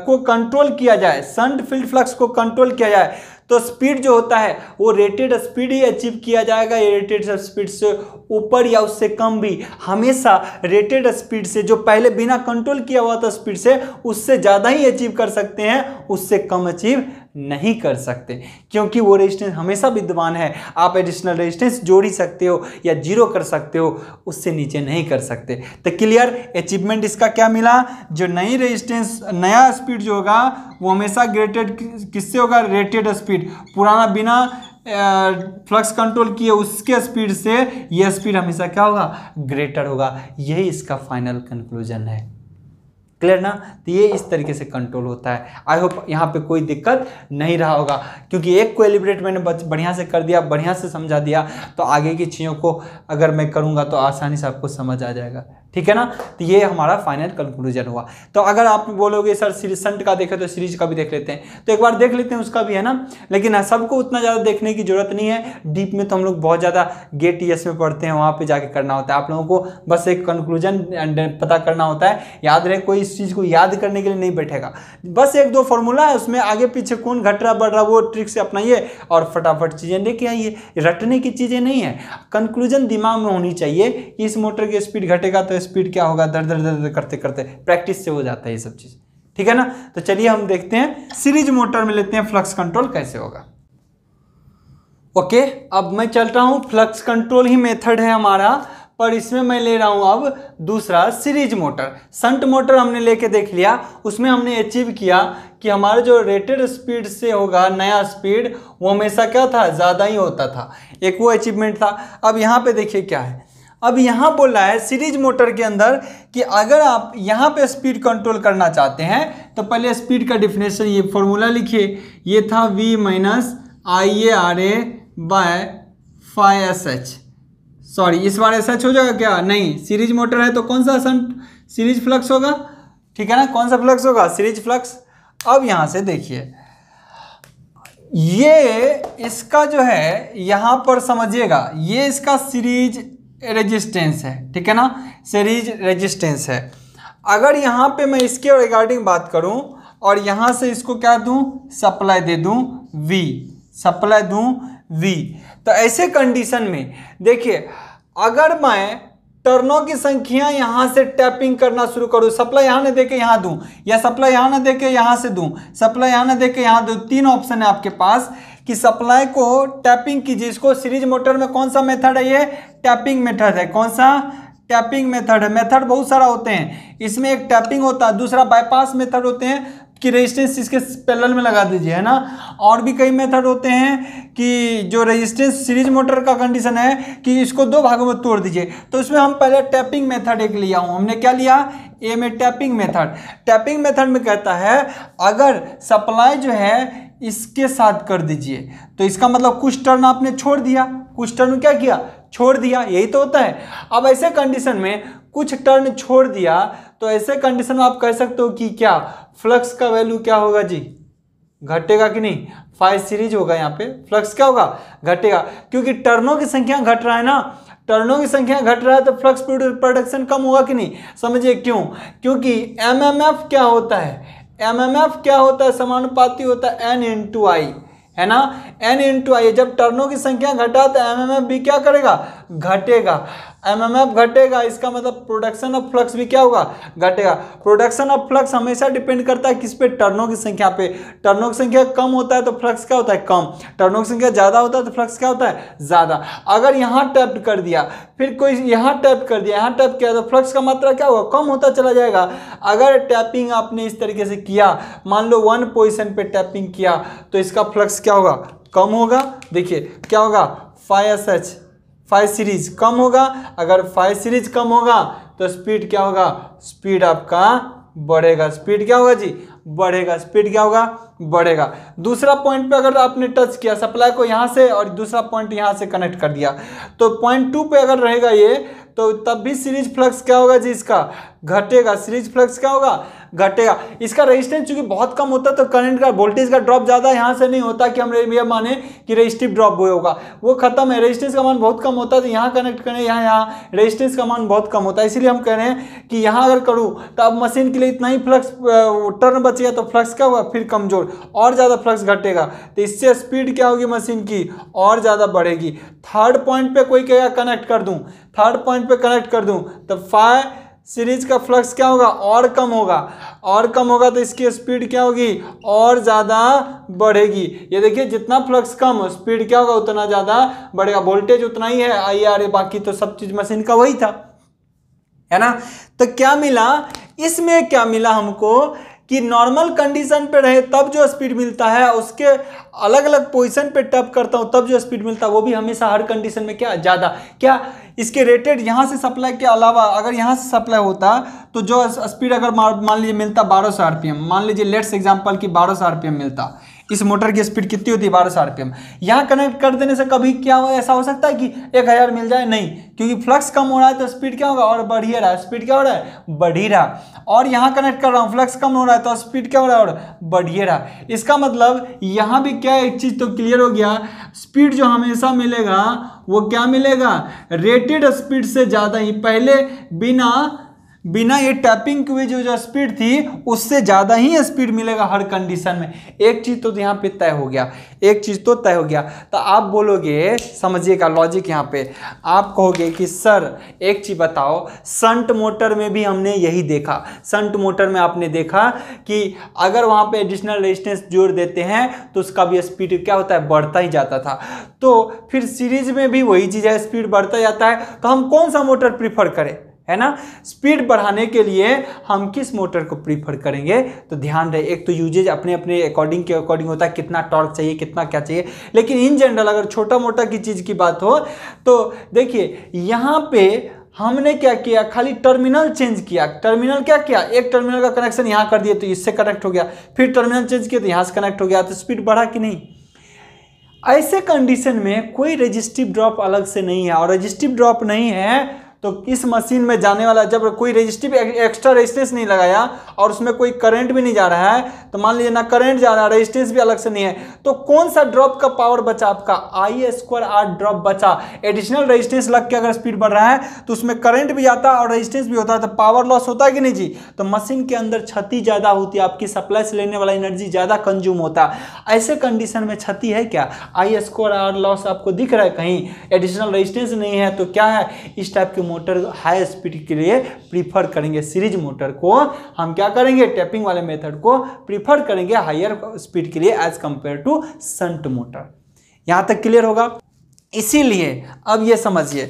को कंट्रोल किया जाए संट फील्ड फ्लक्स को कंट्रोल किया जाए तो स्पीड जो होता है वो रेटेड स्पीड ही अचीव किया जाएगा ये रेटेड स्पीड से ऊपर या उससे कम भी हमेशा रेटेड स्पीड से जो पहले बिना कंट्रोल किया हुआ था स्पीड से उससे ज़्यादा ही अचीव कर सकते हैं उससे कम अचीव नहीं कर सकते क्योंकि वो रेजिस्टेंस हमेशा विद्यमान है आप एडिशनल रेजिस्टेंस जोड़ ही सकते हो या जीरो कर सकते हो उससे नीचे नहीं कर सकते तो क्लियर अचीवमेंट इसका क्या मिला जो नई रेजिस्टेंस नया स्पीड जो होगा वो हमेशा ग्रेटेड किससे होगा रेटेड स्पीड पुराना बिना फ्लक्स कंट्रोल किए उसके स्पीड से यह स्पीड हमेशा क्या होगा ग्रेटर होगा यही इसका फाइनल कंक्लूजन है क्लियर ना तो ये इस तरीके से कंट्रोल होता है आई होप यहाँ पे कोई दिक्कत नहीं रहा होगा क्योंकि एक को एलिब्रेट मैंने बढ़िया से कर दिया बढ़िया से समझा दिया तो आगे की चीज़ों को अगर मैं करूँगा तो आसानी से आपको समझ आ जाएगा ठीक है ना तो ये हमारा फाइनल कंक्लूजन हुआ तो अगर आप बोलोगे सर सीरीसंट का देखें तो सीरीज का भी देख लेते हैं तो एक बार देख लेते हैं उसका भी है ना लेकिन सबको उतना ज़्यादा देखने की जरूरत नहीं है डीप में तो हम लोग बहुत ज़्यादा गेट ईएस में पढ़ते हैं वहाँ पे जाके करना होता है आप लोगों को बस एक कंक्लूजन पता करना होता है याद रहे कोई इस चीज़ को याद करने के लिए नहीं बैठेगा बस एक दो फॉर्मूला है उसमें आगे पीछे कौन घट रहा बढ़ रहा वो ट्रिक से अपनाइए और फटाफट चीज़ें लेके आइए रटने की चीज़ें नहीं है कंक्लूजन दिमाग में होनी चाहिए कि इस मोटर की स्पीड घटेगा तो स्पीड क्या होगा दर दर दर करते करते प्रैक्टिस से हो जाता है ये सब चीज़ ठीक है ना तो चलिए हम देखते हैं सीरीज मोटर में लेते हैं फ्लक्स कंट्रोल कैसे होगा ओके अब मैं चल रहा हूँ फ्लक्स कंट्रोल ही मेथड है हमारा पर इसमें मैं ले रहा हूं अब दूसरा सीरीज मोटर संट मोटर हमने लेके देख लिया उसमें हमने अचीव किया कि हमारे जो रेटेड स्पीड से होगा नया स्पीड वो हमेशा क्या था ज़्यादा ही होता था एक वो अचीवमेंट था अब यहाँ पे देखिए क्या है अब यहाँ बोला है सीरीज मोटर के अंदर कि अगर आप यहाँ पे स्पीड कंट्रोल करना चाहते हैं तो पहले स्पीड का डिफिनेशन ये फॉर्मूला लिखिए ये था V minus I A R A by five S H sorry इस बार एस एच हो जाएगा क्या नहीं सीरीज मोटर है तो कौन सा सन सीरीज फ्लक्स होगा ठीक है ना कौन सा फ्लक्स होगा सीरीज फ्लक्स अब यहाँ से देखिए ये इसका जो है यहाँ पर समझिएगा ये इसका सीरीज रेजिस्टेंस है ठीक है ना सीरीज रेजिस्टेंस है अगर यहाँ पे मैं इसके रिगार्डिंग बात करूँ और यहाँ से इसको क्या दूँ सप्लाई दे दूँ वी सप्लाई दूँ वी तो ऐसे कंडीशन में देखिए अगर मैं टर्नों की संख्या यहां से टैपिंग करना शुरू करो सप्लाई यहां ना दे यहां दू या सप्लाई यहां ना दे यहां से दू सप्लाई यहां ना दे यहां दू तीन ऑप्शन है आपके पास कि सप्लाई को टैपिंग कीजिए इसको सीरीज मोटर में कौन सा मेथड है ये टैपिंग मेथड है कौन सा टैपिंग मेथड है मेथड बहुत सारा होते हैं इसमें एक टैपिंग होता है दूसरा बाईपास मेथड होते हैं कि रेजिस्टेंस इसके पैरेलल में लगा दीजिए है ना और भी कई मेथड होते हैं कि जो रेजिस्टेंस सीरीज मोटर का कंडीशन है कि इसको दो भागों में तोड़ दीजिए तो इसमें हम पहले टैपिंग मेथड एक लिया हूँ हमने क्या लिया ए में टैपिंग मेथड टैपिंग मेथड में कहता है अगर सप्लाई जो है इसके साथ कर दीजिए तो इसका मतलब कुछ टर्न आपने छोड़ दिया कुछ टर्न क्या किया छोड़ दिया यही तो होता है अब ऐसे कंडीशन में कुछ टर्न छोड़ दिया तो ऐसे कंडीशन में आप कह सकते हो कि क्या फ्लक्स का वैल्यू क्या होगा जी घटेगा कि नहीं फाइव सीरीज होगा यहाँ पे फ्लक्स क्या होगा घटेगा क्योंकि टर्नों की संख्या घट रहा है ना टर्नों की संख्या घट रहा है तो फ्लक्स प्रोडक्शन कम होगा कि नहीं समझिए क्यों क्योंकि एम क्या होता है एम क्या होता है समानुपाती होता है एन इंटू आई है ना एन इंटू आई जब टर्नों की संख्या घटा तो एम एम एफ बी क्या करेगा घटेगा एमएमएफ घटेगा इसका मतलब प्रोडक्शन ऑफ फ्लक्स भी क्या होगा घटेगा प्रोडक्शन ऑफ फ्लक्स हमेशा डिपेंड करता है किस पे टर्नों की संख्या पे टर्नों की संख्या कम होता है तो फ्लक्स क्या होता है कम टर्नों की संख्या ज़्यादा होता है तो फ्लक्स क्या होता है ज़्यादा अगर यहाँ टैप कर दिया फिर कोई यहाँ टैप कर दिया यहाँ टैप किया तो फ्लक्स का मात्रा क्या होगा कम होता चला जाएगा अगर टैपिंग आपने इस तरीके से किया मान लो वन पोजिशन पर टैपिंग किया तो इसका फ्लक्स क्या होगा कम होगा देखिए क्या होगा five S H five series कम होगा अगर फाइव सीरीज कम होगा तो स्पीड क्या होगा स्पीड आपका बढ़ेगा स्पीड क्या होगा जी बढ़ेगा स्पीड क्या होगा बढ़ेगा दूसरा पॉइंट पे अगर आपने टच किया सप्लाई को यहाँ से और दूसरा पॉइंट यहाँ से कनेक्ट कर दिया तो पॉइंट टू पे अगर रहेगा ये तो तब भी सीरीज फ्लक्स क्या होगा जी इसका घटेगा सीरीज फ्लक्स क्या होगा घटेगा इसका रेजिस्टेंस चूंकि बहुत कम होता है तो करंट का वोल्टेज का ड्रॉप ज़्यादा यहाँ से नहीं होता कि हम ये माने कि रेजिस्टिव ड्रॉप हुए होगा वो खत्म है रेजिस्टेंस का मान बहुत कम होता है तो यहाँ कनेक्ट करें यहाँ यहाँ रेजिस्टेंस का मान बहुत कम होता है इसीलिए हम कह रहे हैं कि यहाँ अगर करूँ तो अब मशीन के लिए इतना ही फ्लक्स टर्न बचेगा तो फ्लक्स क्या होगा फिर कमज़ोर और ज़्यादा फ्लक्स घटेगा तो इससे स्पीड क्या होगी मशीन की और ज़्यादा बढ़ेगी थर्ड पॉइंट पर कोई कहेगा कनेक्ट कर दूँ थर्ड पॉइंट पर कनेक्ट कर दूँ तो फाइव सीरीज का फ्लक्स क्या होगा और कम होगा और कम होगा तो इसकी स्पीड क्या होगी और ज़्यादा बढ़ेगी ये देखिए जितना फ्लक्स कम स्पीड क्या होगा उतना ज़्यादा बढ़ेगा वोल्टेज उतना ही है आई आर बाकी तो सब चीज़ मशीन का वही था है ना तो क्या मिला इसमें क्या मिला हमको कि नॉर्मल कंडीशन पे रहे तब जो स्पीड मिलता है उसके अलग अलग पोजीशन पे टप करता हूँ तब जो स्पीड मिलता है वो भी हमेशा हर कंडीशन में क्या ज़्यादा क्या इसके रेटेड यहाँ से सप्लाई के अलावा अगर यहाँ से सप्लाई होता तो जो स्पीड अगर मान लीजिए मिलता बारह सौ मान लीजिए लेट्स एग्जाम्पल की बारह सौ मिलता इस मोटर की स्पीड कितनी होती है बारह सौ आरपीएम यहाँ कनेक्ट कर देने से कभी क्या हो ऐसा हो सकता है कि एक हज़ार मिल जाए नहीं क्योंकि फ्लक्स कम हो रहा है तो स्पीड क्या होगा और बढ़ ही रहा है स्पीड क्या हो रहा है बढ़ ही रहा और यहाँ कनेक्ट कर रहा हूँ फ्लक्स कम हो रहा है तो स्पीड क्या हो रहा है और बढ़ ही रहा इसका मतलब यहाँ भी क्या एक चीज़ तो क्लियर हो गया स्पीड जो हमेशा मिलेगा वो क्या मिलेगा रेटेड स्पीड से ज़्यादा ही पहले बिना बिना ये टैपिंग की हुई जो जो स्पीड थी उससे ज़्यादा ही स्पीड मिलेगा हर कंडीशन में एक चीज़ तो यहाँ पे तय हो गया एक चीज़ तो तय हो गया तो आप बोलोगे समझिएगा लॉजिक यहाँ पे आप कहोगे कि सर एक चीज़ बताओ संट मोटर में भी हमने यही देखा संट मोटर में आपने देखा कि अगर वहाँ पर एडिशनल रेजिस्टेंस जोड़ देते हैं तो उसका भी स्पीड क्या होता है बढ़ता ही जाता था तो फिर सीरीज में भी वही चीज़ है स्पीड बढ़ता जाता है तो हम कौन सा मोटर प्रीफर करें है ना स्पीड बढ़ाने के लिए हम किस मोटर को प्रीफर करेंगे तो ध्यान रहे एक तो यूजेज अपने अपने अकॉर्डिंग के अकॉर्डिंग होता है कितना टॉर्क चाहिए कितना क्या चाहिए लेकिन इन जनरल अगर छोटा मोटा की चीज़ की बात हो तो देखिए यहाँ पे हमने क्या किया खाली टर्मिनल चेंज किया टर्मिनल क्या किया एक टर्मिनल का कनेक्शन यहाँ कर दिए तो इससे कनेक्ट हो गया फिर टर्मिनल चेंज किया तो यहाँ से कनेक्ट हो गया तो स्पीड बढ़ा कि नहीं ऐसे कंडीशन में कोई रजिस्टिव ड्रॉप अलग से नहीं है और रजिस्टिव ड्रॉप नहीं है तो इस मशीन में जाने वाला जब कोई रजिस्ट्री एक्स्ट्रा रजिस्टेंस नहीं लगाया और उसमें कोई करंट भी नहीं जा रहा है तो मान लीजिए ना करंट जा रहा है रजिस्टेंस भी अलग से नहीं है तो कौन सा ड्रॉप का पावर बचा आपका आई स्क्वायर आर ड्रॉप बचा एडिशनल रजिस्टेंस लग के अगर स्पीड बढ़ रहा है तो उसमें करंट भी आता और रजिस्टेंस भी होता है तो पावर लॉस होता है कि नहीं जी तो मशीन के अंदर क्षति ज़्यादा होती है आपकी सप्लाई से लेने वाला एनर्जी ज़्यादा कंज्यूम होता है ऐसे कंडीशन में क्षति है क्या आई स्क्वायर आर लॉस आपको दिख रहा है कहीं एडिशनल रजिस्टेंस नहीं है तो क्या है इस टाइप के मोटर हाई स्पीड के लिए प्रीफर करेंगे सीरीज मोटर को हम क्या करेंगे टैपिंग वाले मेथड को प्रीफर करेंगे हायर स्पीड के लिए as compared to shunt motor यहाँ तक क्लियर होगा इसीलिए अब ये समझिए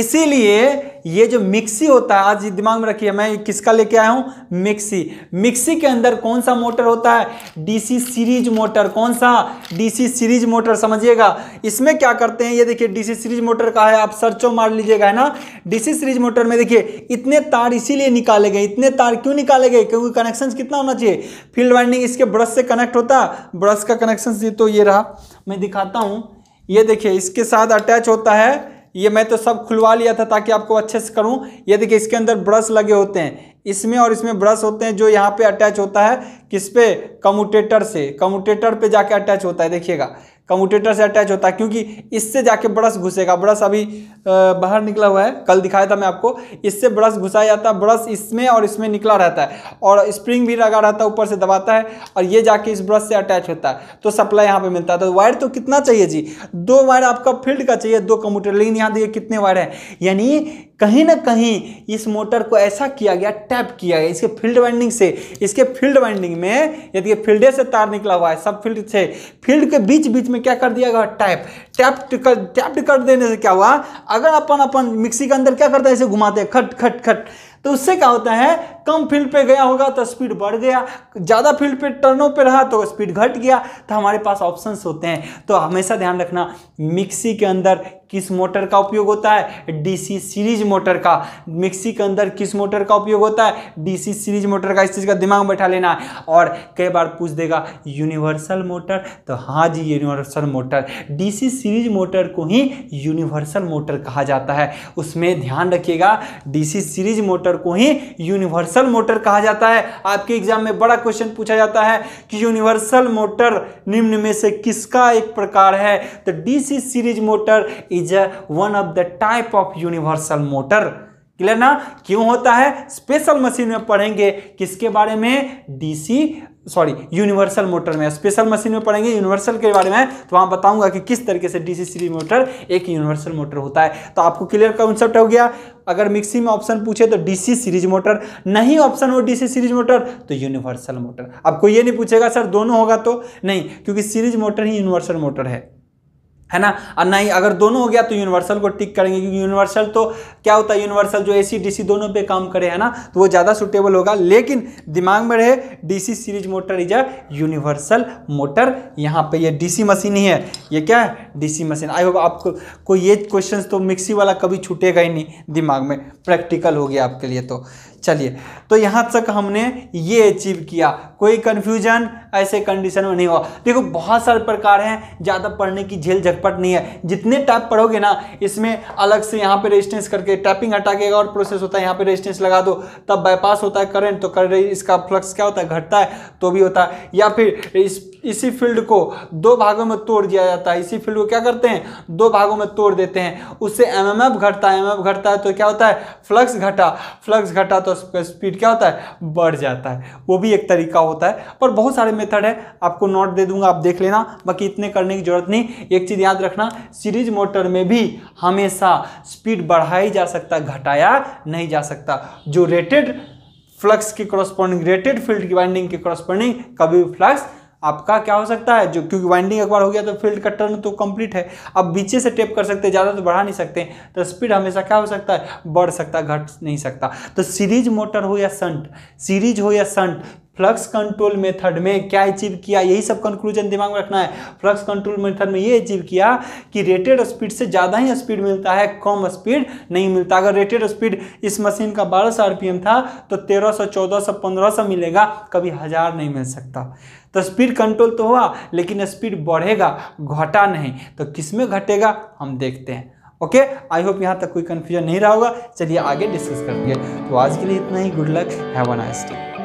इसीलिए ये जो मिक्सी होता है आज दिमाग में रखिए मैं किसका लेके आया हूँ मिक्सी मिक्सी के अंदर कौन सा मोटर होता है डीसी सीरीज मोटर कौन सा डीसी सीरीज मोटर समझिएगा इसमें क्या करते हैं ये देखिए डीसी सीरीज मोटर का है आप सर्चो मार लीजिएगा है ना डीसी सीरीज मोटर में देखिए इतने तार इसीलिए निकाले गए इतने तार क्यों निकाले गए क्योंकि कनेक्शन कितना होना चाहिए फील्ड वाइंडिंग इसके ब्रश से कनेक्ट होता है ब्रश का कनेक्शन तो ये रहा मैं दिखाता हूँ ये देखिए इसके साथ अटैच होता है ये मैं तो सब खुलवा लिया था ताकि आपको अच्छे से करूँ ये देखिए इसके अंदर ब्रश लगे होते हैं इसमें और इसमें ब्रश होते हैं जो यहाँ पे अटैच होता है किस पे कमुटेटर से कमुटेटर पे जाके अटैच होता है देखिएगा कम्यूटेटर से अटैच होता है क्योंकि इससे जाके ब्रश घुसेगा ब्रश अभी बाहर निकला हुआ है कल दिखाया था मैं आपको इससे ब्रश घुसाया जाता है ब्रश इसमें और इसमें निकला रहता है और स्प्रिंग भी लगा रहता है ऊपर से दबाता है और ये जाके इस ब्रश से अटैच होता है तो सप्लाई यहाँ पर मिलता है तो वायर तो कितना चाहिए जी दो वायर आपका फील्ड का चाहिए दो कम्यूटेटर लेकिन यहाँ देखिए कितने वायर है यानी कहीं ना कहीं इस मोटर को ऐसा किया गया टैप किया गया इसके फील्ड वाइंडिंग से इसके फील्ड वाइंडिंग में यदि फील्डे से तार निकला हुआ है सब फील्ड से फील्ड के बीच बीच में में क्या कर दिया गया टैप टैप कर टैप्ड कर देने से क्या हुआ अगर अपन अपन मिक्सी के अंदर क्या करता है इसे घुमाते हैं खट खट खट तो उससे क्या होता है कम फील्ड पे गया होगा तो स्पीड बढ़ गया ज़्यादा फील्ड पे टर्नों पे रहा तो स्पीड घट गया तो हमारे पास ऑप्शंस होते हैं तो हमेशा ध्यान रखना मिक्सी के अंदर किस मोटर का उपयोग होता है डीसी सीरीज मोटर का मिक्सी के अंदर किस मोटर का उपयोग होता है डीसी सीरीज मोटर का इस चीज़ का दिमाग बैठा लेना है और कई बार पूछ देगा यूनिवर्सल मोटर तो हाँ जी universal motor DC series motor को ही यूनिवर्सल मोटर कहा जाता है उसमें ध्यान रखिएगा डीसी सीरीज मोटर को ही यूनिवर्सल मोटर कहा जाता है आपके एग्जाम में बड़ा क्वेश्चन पूछा जाता है कि यूनिवर्सल मोटर निम्न में से किसका एक प्रकार है तो DC series motor is one of the type of universal motor clear ना क्यों होता है स्पेशल मशीन में पढ़ेंगे किसके बारे में डीसी सॉरी यूनिवर्सल मोटर में स्पेशल मशीन में पढ़ेंगे यूनिवर्सल के बारे में तो वहां बताऊंगा कि किस तरीके से डीसी सीरीज मोटर एक यूनिवर्सल मोटर होता है तो आपको क्लियर कॉन्सेप्ट हो गया अगर मिक्सी में ऑप्शन पूछे तो डीसी सीरीज मोटर नहीं ऑप्शन हो डीसी सीरीज मोटर तो यूनिवर्सल मोटर आपको ये नहीं पूछेगा सर दोनों होगा तो नहीं क्योंकि सीरीज मोटर ही यूनिवर्सल मोटर है है ना और नहीं अगर दोनों हो गया तो यूनिवर्सल को टिक करेंगे क्योंकि यूनिवर्सल तो क्या होता है यूनिवर्सल जो एसी डीसी दोनों पे काम करे है ना तो वो ज़्यादा सुटेबल होगा लेकिन दिमाग में रहे DC series motor is a universal motor यहाँ पे ये डीसी मशीन ही है ये क्या है डीसी मशीन आई होप आपको कोई ये क्वेश्चन तो मिक्सी वाला कभी छूटेगा ही नहीं दिमाग में प्रैक्टिकल हो गया आपके लिए तो चलिए तो यहाँ तक हमने ये अचीव किया कोई कन्फ्यूजन ऐसे कंडीशन में नहीं हुआ देखो बहुत सारे प्रकार हैं ज़्यादा पढ़ने की झेल झटपट नहीं है जितने टाइप पढ़ोगे ना इसमें अलग से यहाँ पे रेजिस्टेंस करके टैपिंग हटा के और प्रोसेस होता है यहाँ पे रेजिस्टेंस लगा दो तब बाईपास होता है करेंट तो कर इसका फ्लक्स क्या होता है घटता है तो भी होता है या फिर इस इसी फील्ड को दो भागों में तोड़ दिया जाता है इसी फील्ड को क्या करते हैं दो भागों में तोड़ देते हैं उससे एम घटता है एम घटता है तो क्या होता है फ्लक्स घटा फ्लक्स घटा तो उसका स्पीड क्या होता है बढ़ जाता है वो भी एक तरीका होता है पर बहुत सारे मेथड है आपको नोट दे दूंगा आप देख लेना बाकी इतने करने की जरूरत नहीं एक चीज़ याद रखना सीरीज मोटर में भी हमेशा स्पीड बढ़ाई जा सकता घटाया नहीं जा सकता जो रेटेड फ्लक्स के कॉरस्पॉन्डिंग रेटेड फील्ड की वाइंडिंग के कॉरस्पॉन्डिंग कभी भी फ्लक्स आपका क्या हो सकता है जो क्योंकि वाइंडिंग एक बार हो गया तो फील्ड का टर्न तो कंप्लीट है अब पीछे से टेप कर सकते ज़्यादा तो बढ़ा नहीं सकते तो स्पीड हमेशा क्या हो सकता है बढ़ सकता घट नहीं सकता तो सीरीज मोटर हो या संट सीरीज हो या संट फ्लक्स कंट्रोल मेथड में क्या अचीव किया यही सब कंक्लूजन दिमाग में रखना है फ्लक्स कंट्रोल मेथड में ये अचीव किया कि रेटेड स्पीड से ज़्यादा ही स्पीड मिलता है कम स्पीड नहीं मिलता अगर रेटेड स्पीड इस मशीन का 1200 आरपीएम था तो 1300 1400 1500 मिलेगा कभी हज़ार नहीं मिल सकता तो स्पीड कंट्रोल तो हुआ लेकिन स्पीड बढ़ेगा घटा नहीं तो किस में घटेगा हम देखते हैं ओके आई होप यहाँ तक कोई कन्फ्यूजन नहीं रहा होगा चलिए आगे डिस्कस हैं तो आज के लिए इतना ही गुड लक हैव